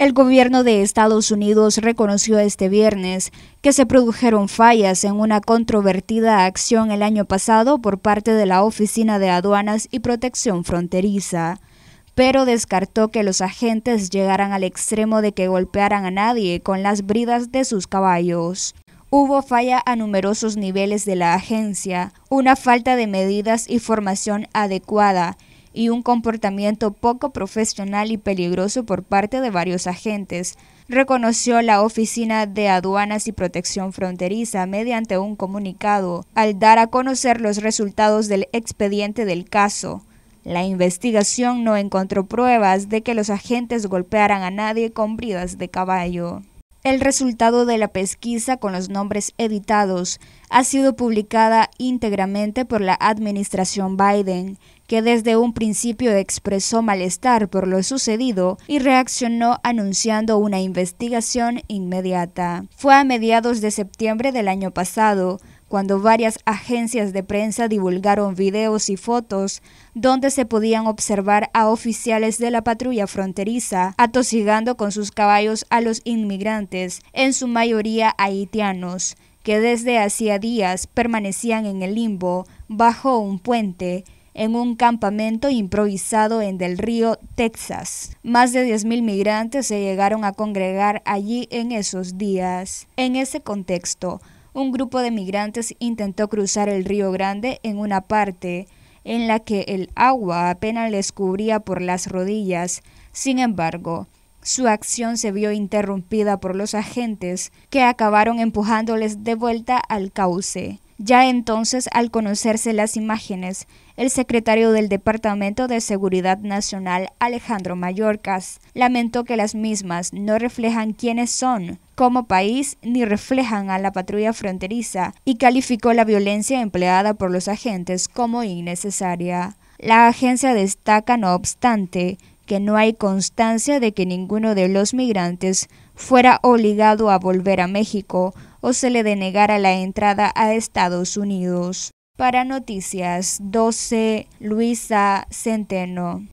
El gobierno de Estados Unidos reconoció este viernes que se produjeron fallas en una controvertida acción el año pasado por parte de la Oficina de Aduanas y Protección Fronteriza, pero descartó que los agentes llegaran al extremo de que golpearan a nadie con las bridas de sus caballos. Hubo falla a numerosos niveles de la agencia, una falta de medidas y formación adecuada, y un comportamiento poco profesional y peligroso por parte de varios agentes, reconoció la Oficina de Aduanas y Protección Fronteriza mediante un comunicado al dar a conocer los resultados del expediente del caso. La investigación no encontró pruebas de que los agentes golpearan a nadie con bridas de caballo. El resultado de la pesquisa con los nombres editados ha sido publicada íntegramente por la administración Biden, que desde un principio expresó malestar por lo sucedido y reaccionó anunciando una investigación inmediata. Fue a mediados de septiembre del año pasado cuando varias agencias de prensa divulgaron videos y fotos donde se podían observar a oficiales de la patrulla fronteriza atosigando con sus caballos a los inmigrantes, en su mayoría haitianos, que desde hacía días permanecían en el limbo bajo un puente en un campamento improvisado en Del Río, Texas. Más de 10.000 migrantes se llegaron a congregar allí en esos días. En ese contexto, un grupo de migrantes intentó cruzar el Río Grande en una parte en la que el agua apenas les cubría por las rodillas. Sin embargo, su acción se vio interrumpida por los agentes que acabaron empujándoles de vuelta al cauce. Ya entonces, al conocerse las imágenes, el secretario del Departamento de Seguridad Nacional, Alejandro Mayorkas, lamentó que las mismas no reflejan quiénes son como país ni reflejan a la patrulla fronteriza y calificó la violencia empleada por los agentes como innecesaria. La agencia destaca, no obstante, que no hay constancia de que ninguno de los migrantes fuera obligado a volver a México o se le denegara la entrada a Estados Unidos. Para Noticias 12, Luisa Centeno.